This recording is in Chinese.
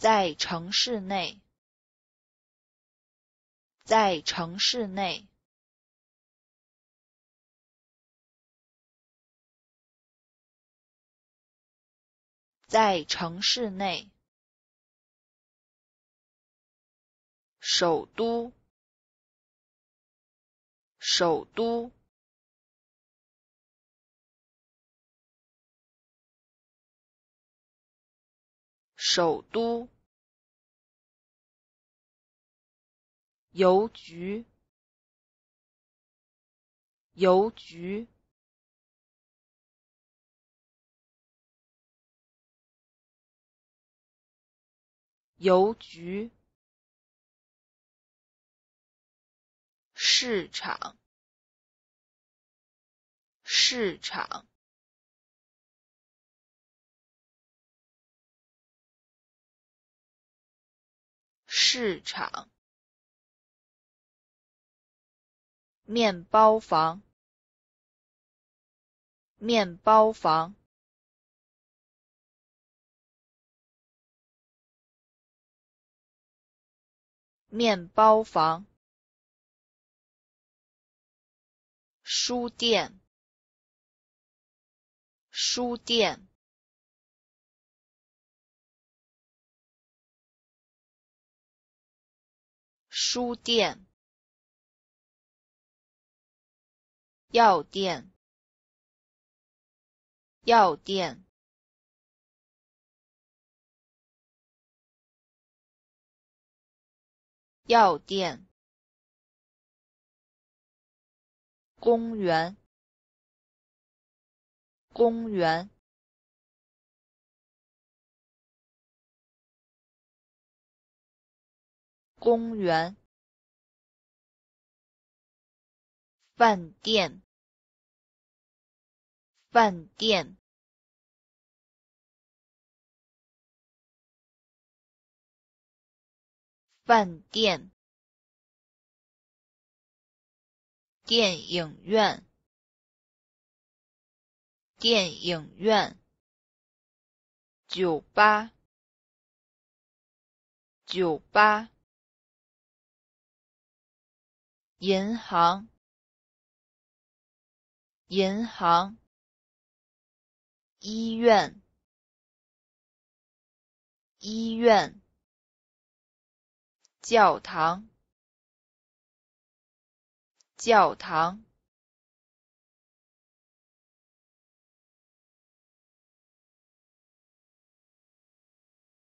在城市内，在城市内，在城市内，首都，首都，首都。邮局，邮局，邮局，市场，市场，市场。面包房，面包房，面包房，书店，书店，书店。药店，药店，药店，公园，公园，公园。饭店，饭店，饭店，电影院，电影院，酒吧，酒吧，银行。银行，医院，医院，教堂，教堂。